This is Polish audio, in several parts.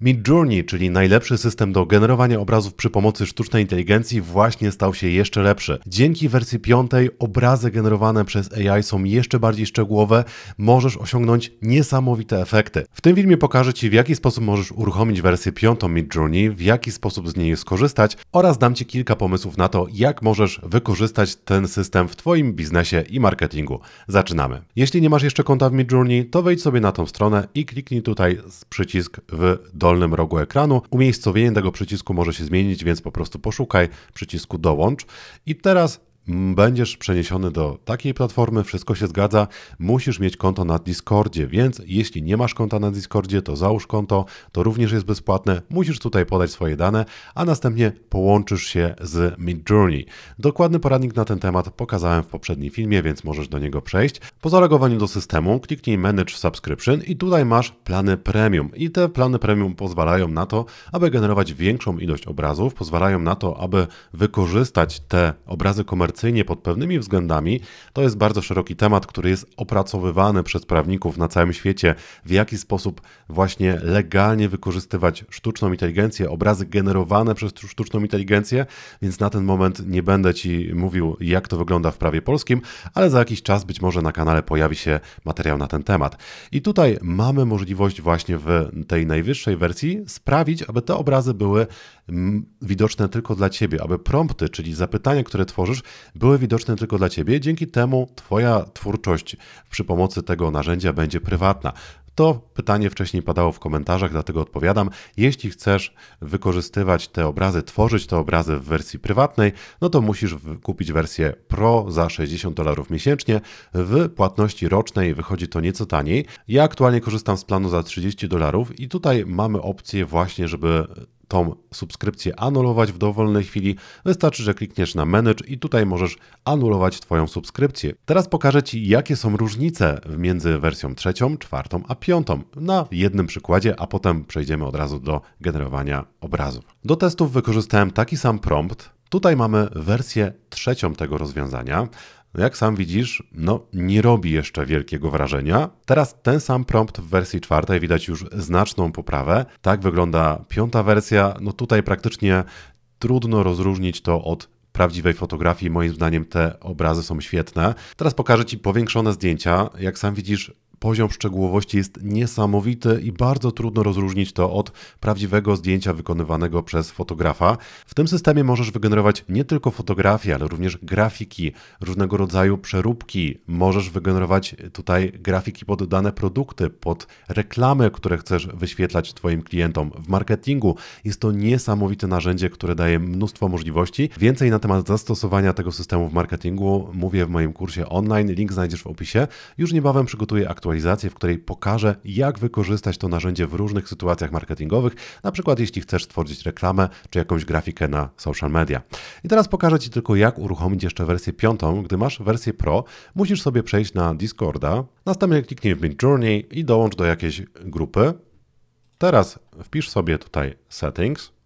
Midjourney, czyli najlepszy system do generowania obrazów przy pomocy sztucznej inteligencji, właśnie stał się jeszcze lepszy. Dzięki wersji piątej obrazy generowane przez AI są jeszcze bardziej szczegółowe, możesz osiągnąć niesamowite efekty. W tym filmie pokażę Ci, w jaki sposób możesz uruchomić wersję piątą Midjourney, w jaki sposób z niej skorzystać oraz dam Ci kilka pomysłów na to, jak możesz wykorzystać ten system w Twoim biznesie i marketingu. Zaczynamy. Jeśli nie masz jeszcze konta w Midjourney, to wejdź sobie na tą stronę i kliknij tutaj przycisk w dole dolnym rogu ekranu. Umiejscowienie tego przycisku może się zmienić, więc po prostu poszukaj przycisku dołącz. I teraz Mm, będziesz przeniesiony do takiej platformy, wszystko się zgadza, musisz mieć konto na Discordzie, więc jeśli nie masz konta na Discordzie, to załóż konto, to również jest bezpłatne, musisz tutaj podać swoje dane, a następnie połączysz się z Midjourney. Dokładny poradnik na ten temat pokazałem w poprzednim filmie, więc możesz do niego przejść. Po zalogowaniu do systemu kliknij Manage Subscription i tutaj masz plany premium i te plany premium pozwalają na to, aby generować większą ilość obrazów, pozwalają na to, aby wykorzystać te obrazy komercyjne komercyjnie pod pewnymi względami, to jest bardzo szeroki temat, który jest opracowywany przez prawników na całym świecie, w jaki sposób właśnie legalnie wykorzystywać sztuczną inteligencję, obrazy generowane przez sztuczną inteligencję, więc na ten moment nie będę Ci mówił, jak to wygląda w prawie polskim, ale za jakiś czas być może na kanale pojawi się materiał na ten temat. I tutaj mamy możliwość właśnie w tej najwyższej wersji sprawić, aby te obrazy były mm, widoczne tylko dla Ciebie, aby prompty, czyli zapytania, które tworzysz, były widoczne tylko dla Ciebie. Dzięki temu Twoja twórczość przy pomocy tego narzędzia będzie prywatna. To pytanie wcześniej padało w komentarzach, dlatego odpowiadam. Jeśli chcesz wykorzystywać te obrazy, tworzyć te obrazy w wersji prywatnej, no to musisz kupić wersję Pro za 60 dolarów miesięcznie. W płatności rocznej wychodzi to nieco taniej. Ja aktualnie korzystam z planu za 30 dolarów i tutaj mamy opcję właśnie, żeby tą subskrypcję anulować w dowolnej chwili. Wystarczy, że klikniesz na Manage i tutaj możesz anulować Twoją subskrypcję. Teraz pokażę Ci, jakie są różnice między wersją trzecią, czwartą a piątą na jednym przykładzie, a potem przejdziemy od razu do generowania obrazów. Do testów wykorzystałem taki sam prompt. Tutaj mamy wersję trzecią tego rozwiązania jak sam widzisz, no nie robi jeszcze wielkiego wrażenia. Teraz ten sam prompt w wersji czwartej, widać już znaczną poprawę. Tak wygląda piąta wersja. No tutaj praktycznie trudno rozróżnić to od prawdziwej fotografii. Moim zdaniem te obrazy są świetne. Teraz pokażę Ci powiększone zdjęcia. Jak sam widzisz, poziom szczegółowości jest niesamowity i bardzo trudno rozróżnić to od prawdziwego zdjęcia wykonywanego przez fotografa. W tym systemie możesz wygenerować nie tylko fotografie, ale również grafiki, różnego rodzaju przeróbki. Możesz wygenerować tutaj grafiki pod dane produkty, pod reklamy, które chcesz wyświetlać Twoim klientom. W marketingu jest to niesamowite narzędzie, które daje mnóstwo możliwości. Więcej na temat zastosowania tego systemu w marketingu mówię w moim kursie online. Link znajdziesz w opisie. Już niebawem przygotuję aktualny aktualizację, w której pokażę, jak wykorzystać to narzędzie w różnych sytuacjach marketingowych, na przykład jeśli chcesz stworzyć reklamę czy jakąś grafikę na social media. I teraz pokażę Ci tylko, jak uruchomić jeszcze wersję piątą. Gdy masz wersję Pro, musisz sobie przejść na Discorda, następnie kliknij w Midjourney i dołącz do jakiejś grupy. Teraz wpisz sobie tutaj Settings.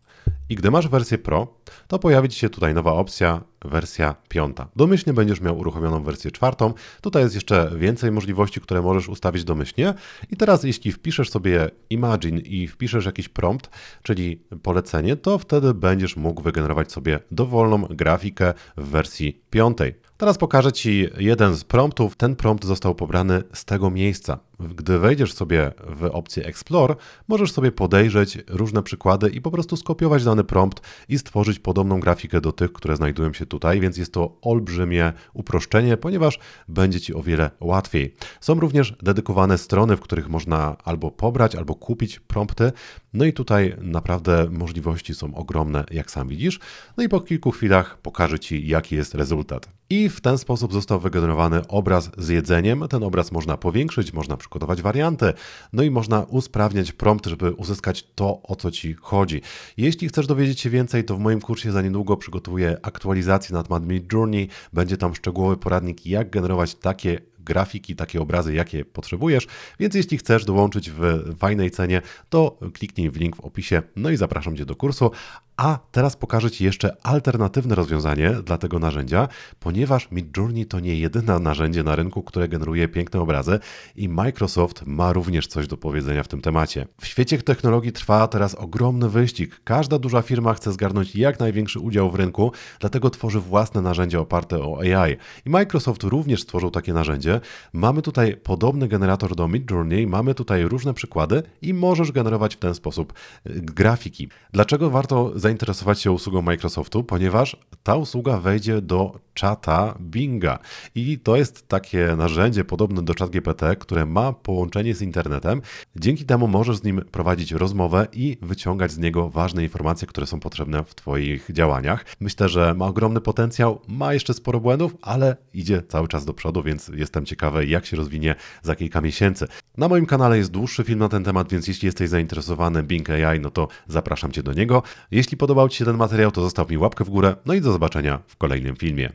I gdy masz wersję Pro, to pojawi Ci się tutaj nowa opcja, wersja 5. Domyślnie będziesz miał uruchomioną wersję czwartą. Tutaj jest jeszcze więcej możliwości, które możesz ustawić domyślnie. I teraz jeśli wpiszesz sobie Imagine i wpiszesz jakiś prompt, czyli polecenie, to wtedy będziesz mógł wygenerować sobie dowolną grafikę w wersji piątej. Teraz pokażę Ci jeden z promptów. Ten prompt został pobrany z tego miejsca. Gdy wejdziesz sobie w opcję Explore, możesz sobie podejrzeć różne przykłady i po prostu skopiować dany prompt i stworzyć podobną grafikę do tych, które znajdują się tutaj, więc jest to olbrzymie uproszczenie, ponieważ będzie Ci o wiele łatwiej. Są również dedykowane strony, w których można albo pobrać, albo kupić prompty. No i tutaj naprawdę możliwości są ogromne, jak sam widzisz. No i po kilku chwilach pokażę Ci, jaki jest rezultat. I w ten sposób został wygenerowany obraz z jedzeniem. Ten obraz można powiększyć, można przygotować warianty, no i można usprawniać prompt, żeby uzyskać to, o co Ci chodzi. Jeśli chcesz dowiedzieć się więcej, to w moim kursie za niedługo przygotuję aktualizację na temat Mid Journey. Będzie tam szczegółowy poradnik, jak generować takie grafiki, takie obrazy, jakie potrzebujesz. Więc jeśli chcesz dołączyć w fajnej cenie, to kliknij w link w opisie, no i zapraszam Cię do kursu. A teraz pokażę Ci jeszcze alternatywne rozwiązanie dla tego narzędzia, ponieważ Midjourney to nie jedyne narzędzie na rynku, które generuje piękne obrazy i Microsoft ma również coś do powiedzenia w tym temacie. W świecie technologii trwa teraz ogromny wyścig. Każda duża firma chce zgarnąć jak największy udział w rynku, dlatego tworzy własne narzędzie oparte o AI. I Microsoft również stworzył takie narzędzie, Mamy tutaj podobny generator do Midjourney, mamy tutaj różne przykłady i możesz generować w ten sposób y, grafiki. Dlaczego warto zainteresować się usługą Microsoftu? Ponieważ ta usługa wejdzie do czata Binga i to jest takie narzędzie podobne do ChatGPT, które ma połączenie z internetem. Dzięki temu możesz z nim prowadzić rozmowę i wyciągać z niego ważne informacje, które są potrzebne w Twoich działaniach. Myślę, że ma ogromny potencjał, ma jeszcze sporo błędów, ale idzie cały czas do przodu, więc jestem Jestem ciekawy, jak się rozwinie za kilka miesięcy. Na moim kanale jest dłuższy film na ten temat, więc jeśli jesteś zainteresowany Bing AI, no to zapraszam Cię do niego. Jeśli podobał Ci się ten materiał, to zostaw mi łapkę w górę, no i do zobaczenia w kolejnym filmie.